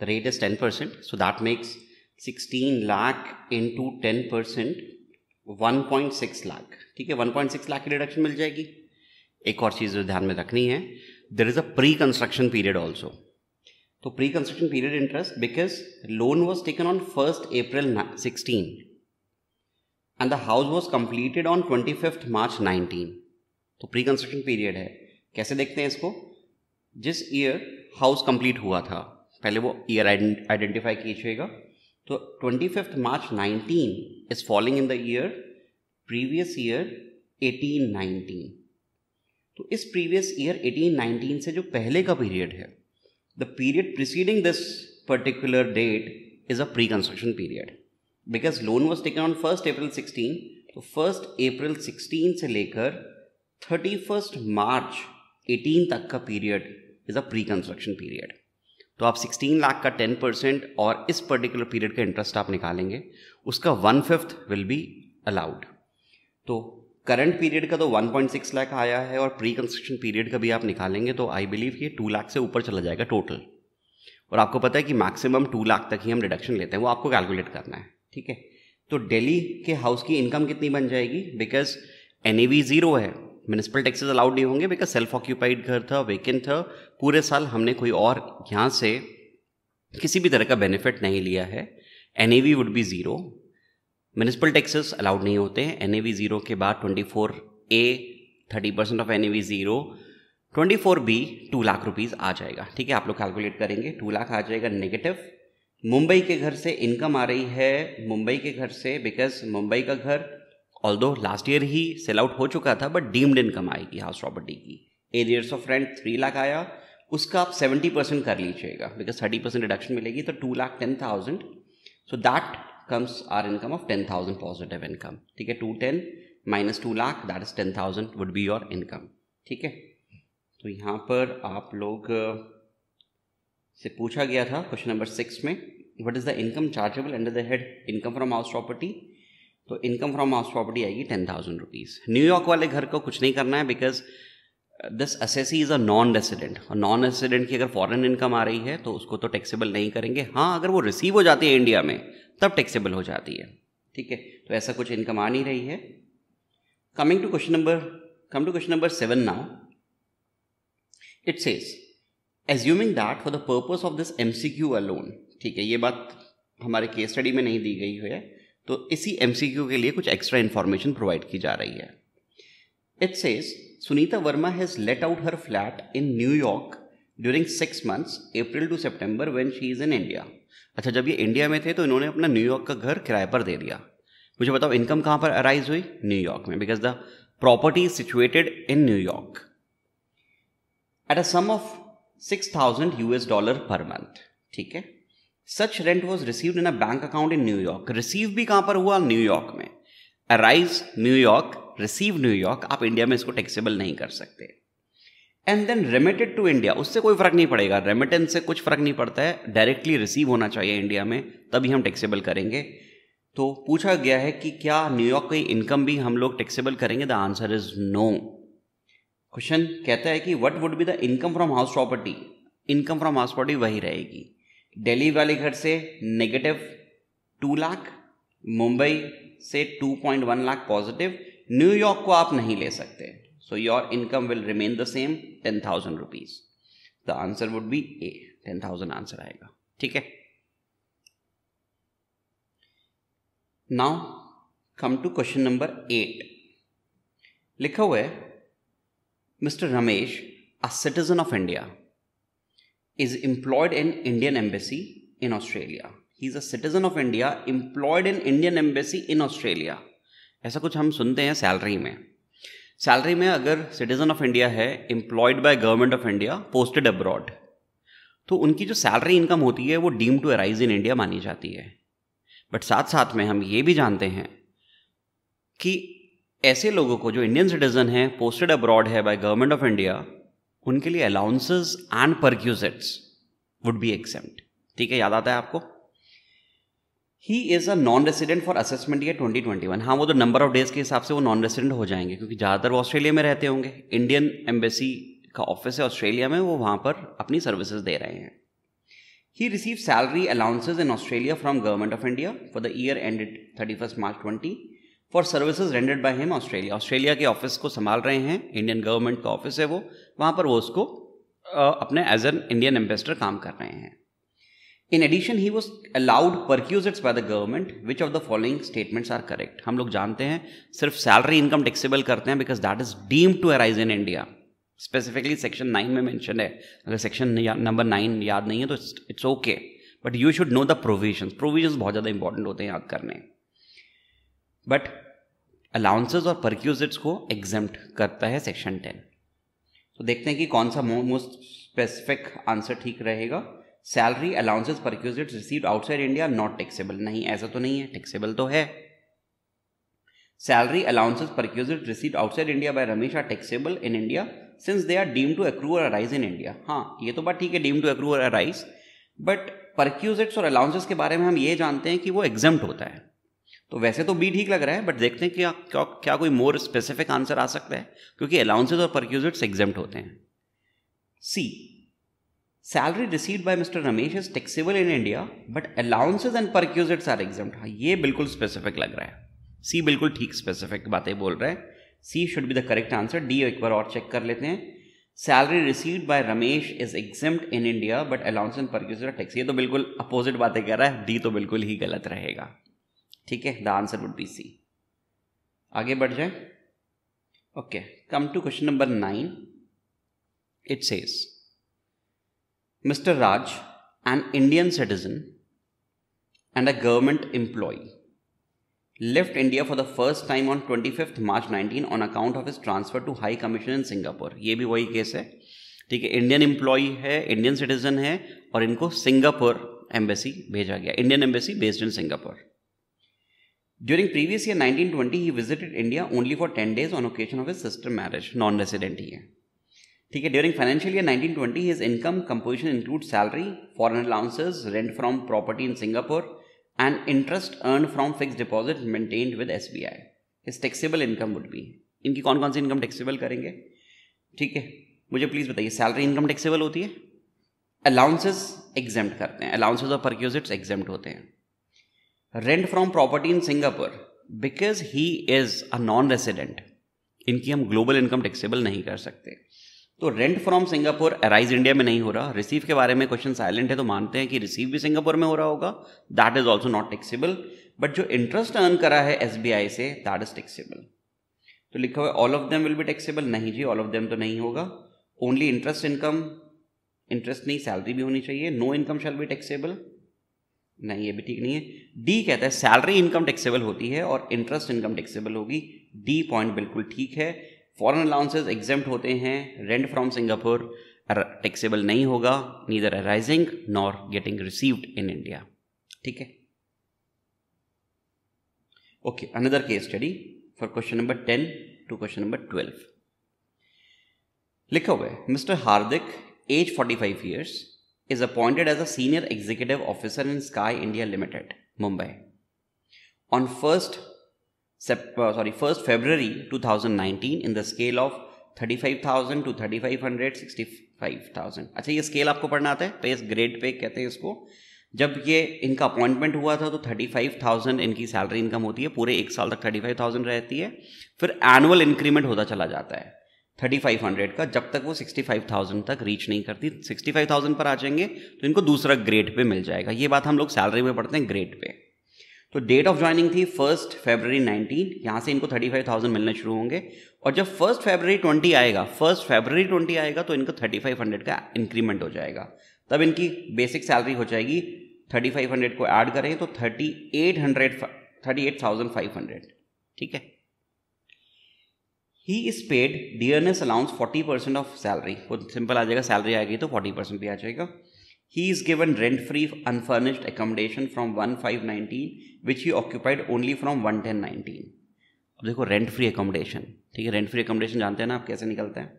the rate is ten percent so that makes sixteen lakh into ten percent one point six lakh ठीक है वन पॉइंट सिक्स लाख की डिडक्शन मिल जाएगी एक और चीज़ ध्यान में रखनी है there is a pre construction period also तो pre construction period interest because loan was taken on first April sixteen and the house was completed on twenty fifth March nineteen तो प्री कंस्ट्रक्शन पीरियड है कैसे देखते हैं इसको जिस ईयर हाउस कंप्लीट हुआ था पहले वो ईयर आइडेंटिफाई कीजिएगा तो twenty fifth March nineteen is falling in the year previous year eighteen nineteen तो इस प्रीवियस ईयर एटीन नाइनटीन से जो पहले का पीरियड है the period preceding this particular date is a pre construction period because loan was taken on first April sixteen तो फर्स्ट अप्रैल सिक्सटीन से लेकर थर्टी फर्स्ट मार्च एटीन तक का period is a pre construction period तो आप सिक्सटीन लाख का टेन परसेंट और इस पर्टिकुलर पीरियड का इंटरेस्ट आप निकालेंगे उसका one fifth will be allowed तो करंट पीरियड का तो 1.6 लाख आया है और प्री कंस्ट्रक्शन पीरियड का भी आप निकालेंगे तो आई बिलीव ये 2 लाख से ऊपर चला जाएगा टोटल और आपको पता है कि मैक्सिमम 2 लाख तक ही हम डिडक्शन लेते हैं वो आपको कैलकुलेट करना है ठीक है तो दिल्ली के हाउस की इनकम कितनी बन जाएगी बिकॉज एन ज़ीरो है म्यूनसिपल टैक्सेस अलाउड नहीं होंगे बिकॉज सेल्फ ऑक्यूपाइड घर था वेकेंट था पूरे साल हमने कोई और यहाँ से किसी भी तरह का बेनिफिट नहीं लिया है N A V would be zero municipal taxes allowed नहीं होते हैं एन ए वी ज़ीरो के बाद twenty four A thirty percent of N A V zero twenty four B two lakh rupees आ जाएगा ठीक है आप लोग कैलकुलेट करेंगे टू लाख आ जाएगा नेगेटिव मुंबई के घर से इनकम आ रही है मुंबई के घर से बिकॉज मुंबई का घर ऑल दो लास्ट ईयर ही सेल आउट हो चुका था बट डीम्ड इनकम आएगी हाउस प्रॉपर्टी की arrears of rent three lakh आया उसका आप सेवेंटी परसेंट कर लीजिएगा बिकॉज थर्टी परसेंट रिडक्शन मिलेगी तो two lakh ten thousand so that comes are income of ten thousand positive income ठीक है two ten minus two lakh that is ten thousand would be your income ठीक है तो यहाँ पर आप लोग uh, से पूछा गया था क्वेश्चन नंबर सिक्स में what is the income chargeable under the head income from house property तो इनकम फ्रॉम हाउस प्रॉपर्टी आएगी टेन थाउजेंड रुपीज़ न्यूयॉर्क वाले घर को कुछ नहीं करना है because this assessee is a non resident और नॉन रेसिडेंट की अगर फॉरेन इनकम आ रही है तो उसको तो टैक्सेबल नहीं करेंगे हाँ अगर वो रिसीव हो जाती है इंडिया में तब टैक्सेबल हो जाती है ठीक है तो ऐसा कुछ इनकम आ नहीं रही है coming to question number come to question number seven now it says assuming that for the purpose of this M C Q alone ठीक है ये बात हमारे केस स्टडी में नहीं दी गई है तो इसी एम के लिए कुछ एक्स्ट्रा इन्फॉर्मेशन प्रोवाइड की जा रही है it says Sunita Verma has let out her flat in New York during six months April to September when she is in India अच्छा जब ये इंडिया में थे तो इन्होंने अपना न्यूयॉर्क का घर किराए पर दे दिया मुझे बताओ इनकम कहाँ पर अराइज हुई न्यूयॉर्क में because the property is situated in New York at a sum of six thousand US dollar per month ठीक है such rent was received in a bank account in New York receive भी कहां पर हुआ न्यूयॉर्क में अराइज न्यूयॉर्क रिसीव न्यूयॉर्क आप इंडिया में इसको टैक्सेबल नहीं कर सकते and then remitted to India उससे कोई फर्क नहीं पड़ेगा रेमिटेंस से कुछ फर्क नहीं पड़ता है डायरेक्टली रिसीव होना चाहिए इंडिया में तभी हम टैक्सेबल करेंगे तो पूछा गया है कि क्या न्यूयॉर्क की इनकम भी हम लोग टैक्सेबल करेंगे the answer is no question कहता है कि what would be the income from house property income from house property वही रहेगी दिल्ली वाले घर से नेगेटिव टू लाख मुंबई से two point one lakh positive New York को आप नहीं ले सकते so your income will remain the same ten thousand rupees the answer would be A ten thousand answer आएगा ठीक है now come to question number eight लिखा हुआ है mister Ramesh a citizen of India is employed in Indian embassy in Australia. He is a citizen of India employed in Indian embassy in Australia. ऐसा कुछ हम सुनते हैं सैलरी में सैलरी में अगर सिटीजन ऑफ इंडिया है employed by government of India posted abroad तो उनकी जो सैलरी इनकम होती है वो deem to arise in India मानी जाती है बट साथ साथ में हम ये भी जानते हैं कि ऐसे लोगों को जो इंडियन सिटीजन हैं पोस्टेड अब्रॉड है बाय गवर्नमेंट ऑफ इंडिया उनके लिए allowances and perquisites would be exempt ठीक है याद आता है आपको he is a non resident for assessment year one हाँ वो तो नंबर ऑफ डेज के हिसाब से वो नॉन रेसिडेंट हो जाएंगे क्योंकि ज़्यादातर वो ऑस्ट्रेलिया में रहते होंगे इंडियन एम्बेसी का ऑफिस है ऑस्ट्रेलिया में वो वहाँ पर अपनी सर्विसेज दे रहे हैं he receive salary allowances in Australia from government of India for the year ended thirty first March twenty four services rendered by him Australia Australia के ऑफिस को संभाल रहे हैं इंडियन गवर्नमेंट का ऑफिस है वो वहाँ पर वो उसको अपने एज एन इंडियन एम्बेसडर काम कर रहे हैं in addition he was allowed perquisites by the government which of the following statements are correct हम लोग जानते हैं सिर्फ सैलरी इनकम टैक्सेबल करते हैं because that is deem to arise in India specifically section nine में मैंशन है अगर सेक्शन नंबर नाइन याद नहीं है तो it's okay but you should know the provision provision बहुत ज़्यादा इंपॉर्टेंट होते हैं याद करने बट अलाउंसेज और परक्यूजिट्स को एग्जेप्ट करता है सेक्शन टेन तो देखते हैं कि कौन सा मोस्ट स्पेसिफिक आंसर ठीक रहेगा salary allowances perquisite receive outside India not taxable नहीं ऐसा तो नहीं है टैक्सेबल तो है salary allowances perquisite receive outside India by Ramesh are taxable in India since they are deem to accrue arise in India हाँ ये तो बात ठीक है deem to accrue arise but perquisites और अलाउंसेज के बारे में हम ये जानते हैं कि वो एग्जाम्प्ट होता है तो वैसे तो बी ठीक लग रहा है बट देखते हैं कि क्या, क्या क्या कोई मोर स्पेसिफिक आंसर आ सकता है क्योंकि अलाउंसेज और परक्यूजिट्स एग्जाम होते हैं C salary receive by mister Ramesh is taxable in India but allowances and perquisites are exempt ये बिल्कुल स्पेसिफिक लग रहा है सी बिल्कुल ठीक स्पेसिफिक बातें बोल रहे हैं C should be the correct answer D एक बार और चेक कर लेते हैं salary receive by Ramesh is exempted in India but allowance and perquisite tax ये तो बिल्कुल अपोजिट बातें कह रहा है डी तो बिल्कुल ही गलत रहेगा ठीक है the answer would be C आगे बढ़ जाए okay come to question number nine it says mister Raj an Indian citizen and a government employ India for the first time on twenty fifth March nineteen on account of is transfer to high commission in Singapore ये भी वही केस है ठीक है इंडियन एम्प्लॉय है इंडियन सिटीजन है और इनको सिंगापुर एम्बेसी भेजा गया Indian embassy based in Singapore During previous year 1920, he visited India only for 10 days on occasion of his sister marriage. Non-resident ही है ठीक है during financial year 1920 his income composition include salary foreign allowances rent from property in Singapore and interest earn from fix deposit maintained with S B I his taxable income would be इनकी कौन कौन सी इनकम टैक्सेबल करेंगे ठीक है मुझे प्लीज़ बताइए सैलरी इनकम टैक्सेबल होती है अलाउंसेस एग्जेम्प्ट करते हैं अलाउंसेज और परक्यूजिट्स एग्जाम्प्ट होते हैं rent from property in Singapore because he is a non resident इनकी हम ग्लोबल इनकम टैक्सेबल नहीं कर सकते तो rent from Singapore arise India में नहीं हो रहा रिसीव के बारे में क्वेश्चन साइलेंट है तो मानते हैं कि रिसीव भी सिंगापुर में हो रहा होगा that is also not taxable but जो इंटरेस्ट अर्न करा है S say that is taxable तो लिखा हुआ all of them will be taxable नहीं जी ऑल ऑफ देम तो नहीं होगा ओनली इंटरेस्ट इनकम इंटरेस्ट नहीं सैलरी भी होनी चाहिए no income shall be taxable नहीं ये भी ठीक नहीं है डी कहता है सैलरी इनकम टैक्सेबल होती है और इंटरेस्ट इनकम टैक्सेबल होगी डी पॉइंट बिल्कुल ठीक है फॉरेन अलाउंसेज एग्जेम्प्ट होते हैं रेंट फ्रॉम सिंगापुर टैक्सेबल नहीं होगा neither arising nor getting received in India ठीक है okay another case study for question number ten to question number twelve लिखा हुआ है mister Hardik age forty five years is appointed as a senior executive officer in Sky India Limited, Mumbai. On 1st sorry 1st February 2019 in the scale of 35,000 to 3565,000. 65,000 अच्छा ये स्केल आपको पढ़ना आता है पे ग्रेड पे कहते हैं इसको जब ये इनका अपॉइंटमेंट हुआ था तो 35,000 इनकी सैलरी इनकम होती है पूरे एक साल तक 35,000 रहती है फिर एनुअल इंक्रीमेंट होता चला जाता है थर्टी फाइव हंड्रेड का जब तक वो सिक्सटी फाइव थाउजेंड तक रीच नहीं करती सिक्सटी फाइव थाउजेंड पर आ जाएंगे तो इनको दूसरा ग्रेड पे मिल जाएगा ये बात हम लोग सैलरी में पढ़ते हैं ग्रेड पे तो डेट ऑफ ज्वाइनिंग थी फर्स्ट फेबररी नाइनटीन यहाँ से इनको थर्टी फाइव थाउजेंड मिलने शुरू होंगे और जब फर्स्ट फेबररी ट्वेंटी आएगा फर्स्ट फेबररी ट्वेंटी आएगा तो इनको थर्टी फाइव हंड्रेड का इंक्रीमेंट हो जाएगा तब इनकी बेसिक सैलरी हो जाएगी थर्टी फाइव हंड्रेड को ऐड करें तो thirty eight hundred thirty eight thousand five hundred ठीक है he is paid dearness allowance forty percent of salary वो सिंपल आ जाएगा सैलरी आएगी तो फोर्टी परसेंट भी आ जाएगा he is given rent free unfurnished accommodation from one five nineteen which he occupied only from one ten nineteen अब देखो रेंट फ्री एकोमोडेशन ठीक है रेंट फ्री एकोमोडेशन जानते हैं ना आप कैसे निकलते हैं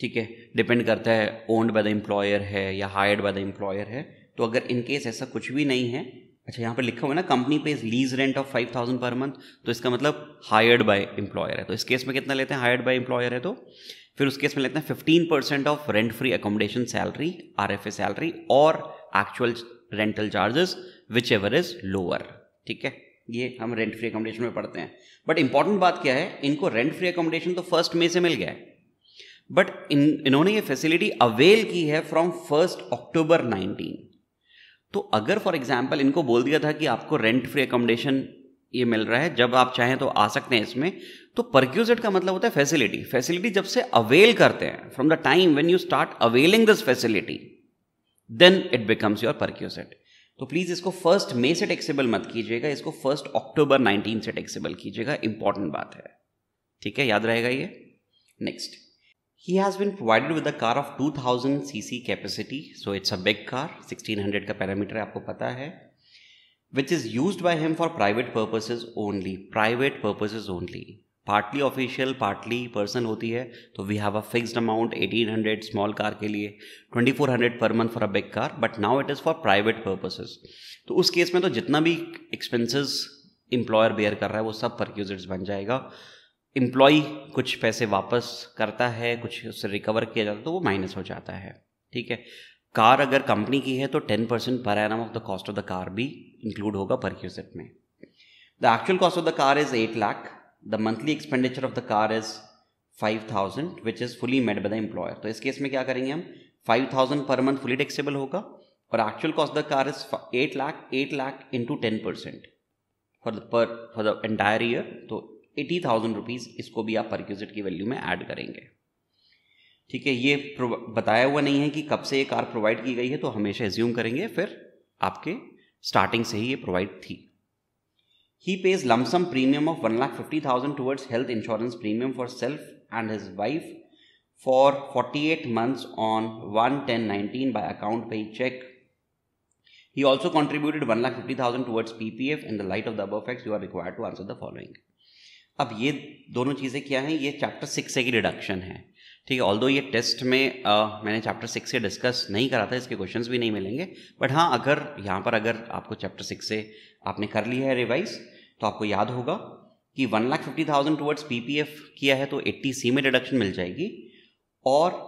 ठीक है डिपेंड करता है ओन्ड बाय द एम्प्लॉयर है या हायर्ड बाय द एम्प्लॉयर है तो अगर इनकेस ऐसा कुछ भी नहीं है अच्छा यहाँ पर लिखा हुआ है ना company pay lease rent of five thousand per month तो इसका मतलब हायर्ड बाय एम्प्लॉयर है तो इस केस में कितना लेते हैं हायर्ड बाय एम्प्लॉयर है तो फिर उस केस में लेते हैं fifteen percent of rent free accommodation salary R F A salary और actual rental charges whichever is lower ठीक है ये हम रेंट फ्री अकोमोडेशन में पढ़ते हैं बट इंपॉर्टेंट बात क्या है इनको रेंट फ्री अकोमोडेशन तो फर्स्ट मे से मिल गया है बट इन इन्होंने ये फैसिलिटी अवेल की है फ्रॉम फर्स्ट अक्टूबर नाइनटीन तो अगर फॉर एग्जाम्पल इनको बोल दिया था कि आपको रेंट फ्री एकोमोडेशन ये मिल रहा है जब आप चाहें तो आ सकते हैं इसमें तो परक्यूजेट का मतलब होता है फैसिलिटी फैसिलिटी जब से अवेल करते हैं from the time when you start availing this facility then it becomes your perquisite तो प्लीज़ इसको फर्स्ट मे से टेक्सेबल मत कीजिएगा इसको फर्स्ट अक्टूबर नाइनटीन से टेक्सेबल कीजिएगा इंपॉर्टेंट बात है ठीक है याद रहेगा ये next He has been provided with a car of 2000 cc capacity, so it's a big car, 1600 का पैरामीटर आपको पता है which is used by him for private purposes only, private purposes only. Partly official partly person होती है तो we have a fixed amount eighteen hundred small car के लिए twenty four hundred per month for a big car but now it is for private purposes तो उस केस में तो जितना भी एक्सपेंसिस एम्प्लॉयर बेयर कर रहा है वो सब फर्क्यूज बन जाएगा एम्प्लॉय कुछ पैसे वापस करता है कुछ उससे रिकवर किया जाता है तो वो माइनस हो जाता है ठीक है कार अगर कंपनी की है तो ten percent per annum of the cost of the car भी इंक्लूड होगा पर क्यूसेट में the actual cost of the car is eight lakh the monthly expenditure of the car is five thousand which is fully made by the employer तो इस केस में क्या करेंगे हम five thousand per month fully taxable होगा और actual cost the car is eight lakh eight lakh into ten percent for the per for the entire year तो एटी थाउजेंड रुपीज़ इसको भी आप परक्यूजिट की वैल्यू में ऐड करेंगे ठीक है ये बताया हुआ नहीं है कि कब से ये कार प्रोवाइड की गई है तो हमेशा एज्यूम करेंगे फिर आपके स्टार्टिंग से ही ये प्रोवाइड थी he pays lumpsum premium of one lakh fifty thousand towards health insurance premium for self and his wife for forty eight months on one ten nineteen by account pay cheque he also contributed one lakh fifty thousand towards P P F in the light of the above facts you are required to answer the following अब ये दोनों चीज़ें क्या हैं ये चैप्टर सिक्स से की डिडक्शन है ठीक है ऑल दो ये टेस्ट में आ, मैंने चैप्टर सिक्स से डिस्कस नहीं करा था इसके क्वेश्चंस भी नहीं मिलेंगे बट हाँ अगर यहाँ पर अगर आपको चैप्टर सिक्स से आपने कर लिया है रिवाइज तो आपको याद होगा कि one lakh fifty thousand towards P किया है तो एट्टी सी में डिडक्शन मिल जाएगी और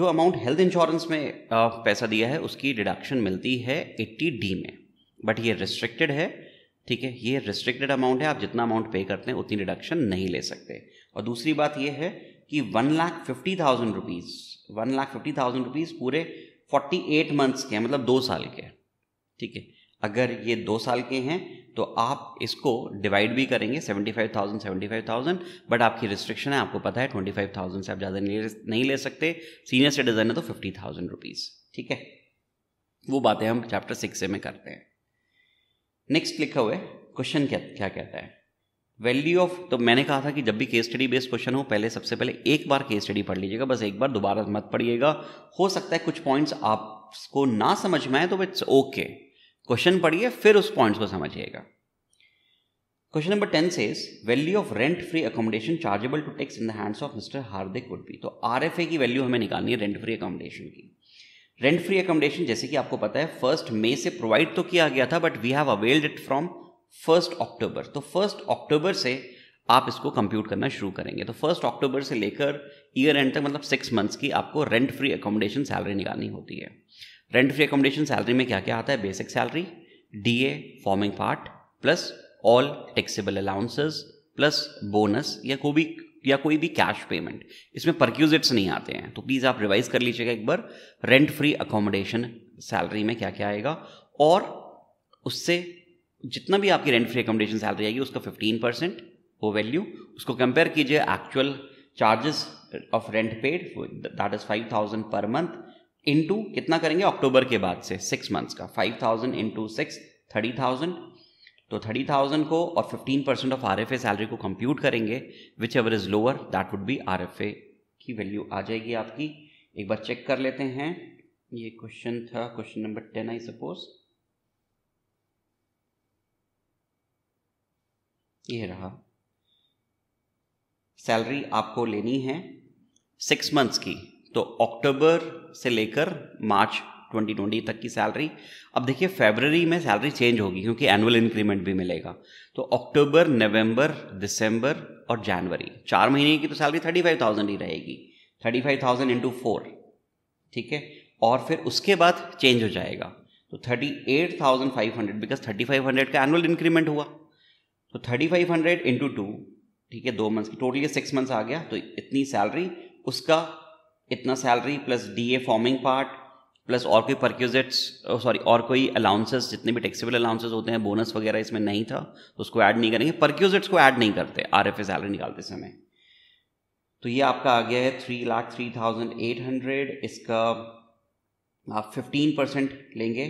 जो अमाउंट हेल्थ इंश्योरेंस में पैसा दिया है उसकी डिडक्शन मिलती है एट्टी डी में बट ये रिस्ट्रिक्टेड है ठीक है ये रिस्ट्रिक्टेड अमाउंट है आप जितना अमाउंट पे करते हैं उतनी डिडक्शन नहीं ले सकते और दूसरी बात यह है कि one lakh fifty thousand rupees one lakh fifty thousand rupees पूरे फोर्टी एट मंथ्स के हैं मतलब दो साल के ठीक है अगर ये दो साल के हैं तो आप इसको डिवाइड भी करेंगे seventy five thousand seventy five thousand but आपकी रिस्ट्रिक्शन है आपको पता है ट्वेंटी फाइव थाउजेंड से आप ज़्यादा नहीं ले सकते सीनियर सिटीजन है तो फिफ्टी थाउजेंड रुपीज़ ठीक है वो बातें हम चैप्टर सिक्स में करते हैं नेक्स्ट लिखा हुआ है क्वेश्चन क्या क्या कहता है वैल्यू ऑफ तो मैंने कहा था कि जब भी केस स्टडी बेस्ड क्वेश्चन हो पहले सबसे पहले एक बार केस स्टडी पढ़ लीजिएगा बस एक बार दोबारा मत पढ़िएगा हो सकता है कुछ पॉइंट्स आपको ना समझ में आए तो इट्स ओके क्वेश्चन पढ़िए फिर उस पॉइंट्स को समझिएगा question number ten says value of rent free accommodation chargeable to tax in the hands of mister Hardik would be तो आर की वैल्यू हमें निकालनी है रेंट फ्री अकोमोडेशन की रेंट फ्री अकोमोडेशन जैसे कि आपको पता है फर्स्ट मई से प्रोवाइड तो किया गया था but we have availed it from first October तो फर्स्ट अक्टूबर से आप इसको कंप्यूट करना शुरू करेंगे तो फर्स्ट अक्टूबर से लेकर ईयर एंड तक मतलब सिक्स मंथ्स की आपको रेंट फ्री अकोमोडेशन सैलरी निकालनी होती है रेंट फ्री अकोमोडेशन सैलरी में क्या क्या आता है basic salary D A forming part plus all taxable allowances plus bonus या कोई भी या कोई भी कैश पेमेंट इसमें परक्यूजिट्स नहीं आते हैं तो प्लीज़ आप रिवाइज कर लीजिएगा एक बार रेंट फ्री अकोमोडेशन सैलरी में क्या क्या आएगा और उससे जितना भी आपकी रेंट फ्री अकोमोडेशन सैलरी आएगी उसका फिफ्टीन परसेंट वो वैल्यू उसको कंपेयर कीजिए actual charges of rent paid that is five thousand per month into कितना करेंगे अक्टूबर के बाद से सिक्स मंथ्स का five thousand into six thirty thousand तो थर्टी थाउजेंड को और fifteen percent of R F A salary को कंप्यूट करेंगे whichever is lower that would be R F A की वैल्यू आ जाएगी आपकी एक बार चेक कर लेते हैं ये क्वेश्चन था question number ten I suppose ये रहा सैलरी आपको लेनी है सिक्स मंथ्स की तो अक्टूबर से लेकर मार्च ट्वेंटी ट्वेंटी तक की सैलरी अब देखिए फेबररी में सैलरी चेंज होगी क्योंकि एनुअल इंक्रीमेंट भी मिलेगा तो अक्टूबर नवंबर दिसंबर और जनवरी चार महीने की तो सैलरी थर्टी फाइव थाउजेंड ही रहेगी thirty five thousand into four ठीक है और फिर उसके बाद चेंज हो जाएगा तो thirty eight thousand five hundred because thirty five hundred का एनुअल इंक्रीमेंट हुआ तो thirty five hundred into two ठीक है दो मंथ्स की टोटली सिक्स मंथ्स आ गया तो इतनी सैलरी उसका इतना salary plus DA forming part plus और कोई परक्यूजेट्स सॉरी और कोई अलाउंसेस जितने भी टैक्सेबल अलाउंसेस होते हैं बोनस वगैरह इसमें नहीं था तो उसको ऐड नहीं करेंगे परक्यूजेट्स को ऐड नहीं करते आर एफ सैलरी निकालते समय तो ये आपका आ गया है three lakh three thousand eight hundred इसका आप फिफ्टीन परसेंट लेंगे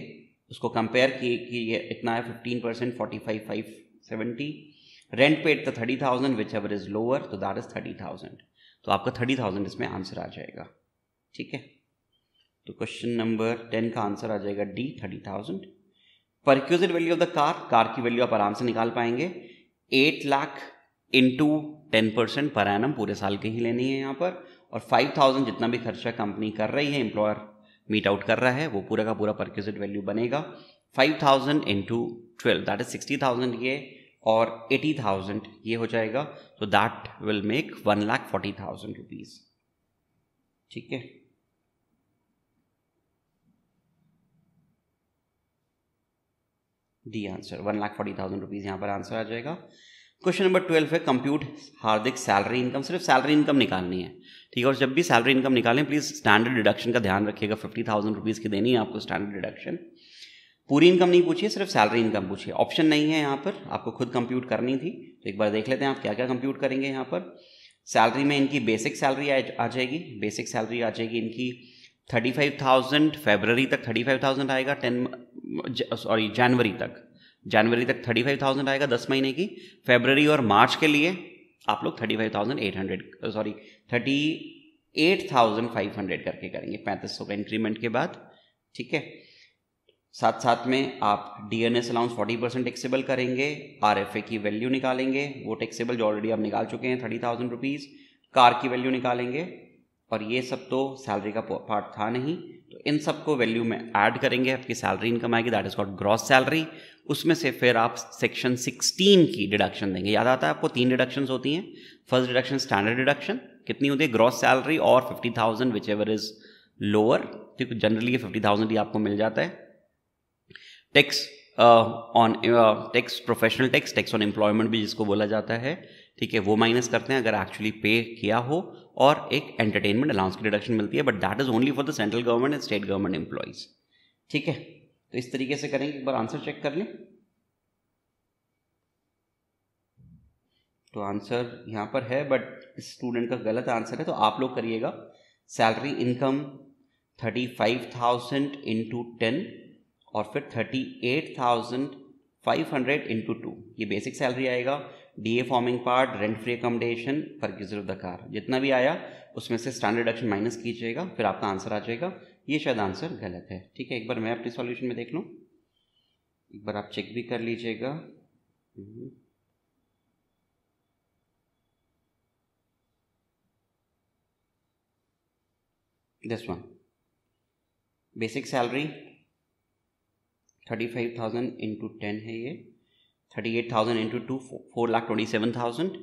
उसको कंपेयर किए कि ये इतना है fifteen percent forty five five seventy rent paid था thirty thousand whichever is lower तो दैट इज़ थर्टी थाउजेंड तो आपका थर्टी थाउजेंड इसमें आंसर आ जाएगा ठीक है तो क्वेश्चन नंबर टेन का आंसर आ जाएगा the thirty thousand perquisite value of the car car की वैल्यू आप आराम से निकाल पाएंगे eight lakh into ten percent per annum पूरे साल की ही लेनी है यहाँ पर और फाइव थाउजेंड जितना भी खर्चा कंपनी कर रही है एम्प्लॉयर मीट आउट कर रहा है वो पूरा का पूरा परक्यूजेड वैल्यू बनेगा five thousand into twelve that is sixty thousand ये और एटी थाउजेंड ये हो जाएगा तो that will make one lakh forty thousand rupees ठीक है the answer one lakh forty thousand rupees यहाँ पर आंसर आ जाएगा क्वेश्चन नंबर ट्वेल्व है कंप्यूट हार्दिक सैलरी इनकम सिर्फ सैलरी इनकम निकालनी है ठीक है और जब भी सैलरी इनकम निकालें प्लीज़ स्टैंडर्ड डिडक्शन का ध्यान रखिएगा फिफ्टी थाउजेंड रुपीज़ की देनी है आपको स्टैंडर्ड डिडक्शन पूरी इनकम नहीं पूछिए सिर्फ सैलरी इनकम पूछिए ऑप्शन नहीं है यहाँ पर आपको खुद कंप्यूट करनी थी तो एक बार देख लेते हैं आप क्या क्या कंप्यूट करेंगे यहाँ पर सैलरी में इनकी बेसिक सैलरी आ जाएगी बेसिक सैलरी आ जाएगी इनकी थर्टी फाइव थाउजेंड फेबररी तक थर्टी फाइव थाउजेंड आएगा टेन सॉरी जनवरी तक जनवरी तक थर्टी फाइव थाउजेंड आएगा दस महीने की फेबररी और मार्च के लिए आप लोग thirty five thousand eight hundred sorry thirty eight thousand five hundred करके करेंगे पैंतीस सौ का इंक्रीमेंट के बाद ठीक है साथ साथ में आप D N S allowance forty percent taxable करेंगे आर एफ ए की वैल्यू निकालेंगे वो टैक्सेबल जो ऑलरेडी आप निकाल चुके हैं थर्टी थाउजेंड रुपीज़ कार की वैल्यू निकालेंगे और ये सब तो सैलरी का पार्ट था नहीं तो इन सब को वैल्यू में ऐड करेंगे आपकी सैलरी इनकम आएगी that is called gross salary उसमें से फिर आप सेक्शन 16 की डिडक्शन देंगे याद आता है आपको तीन डिडक्शन होती हैं फर्स्ट डिडक्शन स्टैंडर्ड डिडक्शन कितनी होती है ग्रॉस सैलरी और fifty thousand whichever is lower ठीक जनरली ये फिफ्टी थाउजेंड ही आपको मिल जाता है tax on tax professional tax tax on employment भी जिसको बोला जाता है ठीक है वो माइनस करते हैं अगर एक्चुअली पे किया हो और एक एंटरटेनमेंट अलाउंस की डिडक्शन मिलती है but that is only for the central government and state government employees ठीक है तो इस तरीके से करेंगे एक बार आंसर चेक कर लें तो आंसर यहां पर है बट स्टूडेंट का गलत आंसर है तो आप लोग करिएगा salary income thirty five thousand into ten और फिर thirty eight thousand five hundred into two ये बेसिक सैलरी आएगा D A forming part rent free accommodation गिजर ऑफ द कार जितना भी आया उसमें से स्टैंडर्ड डिडक्शन माइनस कीजिएगा फिर आपका आंसर आ जाएगा ये शायद आंसर गलत है ठीक है एक बार मैं अपने सॉल्यूशन में देख लूँ एक बार आप चेक भी कर लीजिएगा this one basic salary thirty five thousand into ten है ये four lakh twenty seven thousand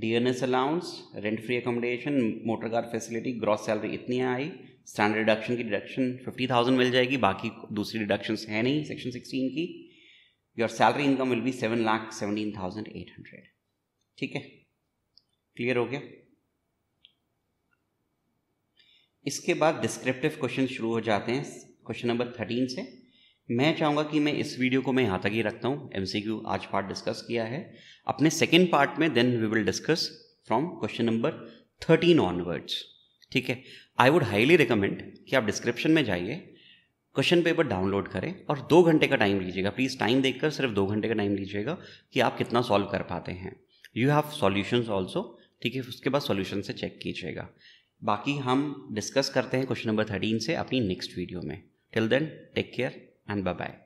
D N S allowance rent free accommodation motor car facility gross salary इतनी आई स्टैंडर्ड डिडक्शन की डिडक्शन फिफ्टी थाउजेंड मिल जाएगी बाकी दूसरी डिडक्शन है नहीं सेक्शन सिक्सटीन की your salary income will be seven lakh seventeen thousand eight hundred ठीक है क्लियर हो गया इसके बाद डिस्क्रिप्टिव क्वेश्चन शुरू हो जाते हैं क्वेश्चन नंबर थर्टीन से मैं चाहूँगा कि मैं इस वीडियो को मैं यहाँ तक ही रखता हूँ एम आज पार्ट डिस्कस किया है अपने सेकेंड पार्ट में then we will discuss from question number thirteen onwards ठीक है आई वुड हाईली रिकमेंड कि आप डिस्क्रिप्शन में जाइए क्वेश्चन पेपर डाउनलोड करें और दो घंटे का टाइम लीजिएगा प्लीज़ टाइम देखकर सिर्फ दो घंटे का टाइम लीजिएगा कि आप कितना सॉल्व कर पाते हैं यू हैव सॉल्यूशंस ऑल्सो ठीक है उसके बाद सॉल्यूशन से चेक कीजिएगा बाकी हम डिस्कस करते हैं क्वेश्चन नंबर थर्टीन से अपनी नेक्स्ट वीडियो में till then take care and bye bye.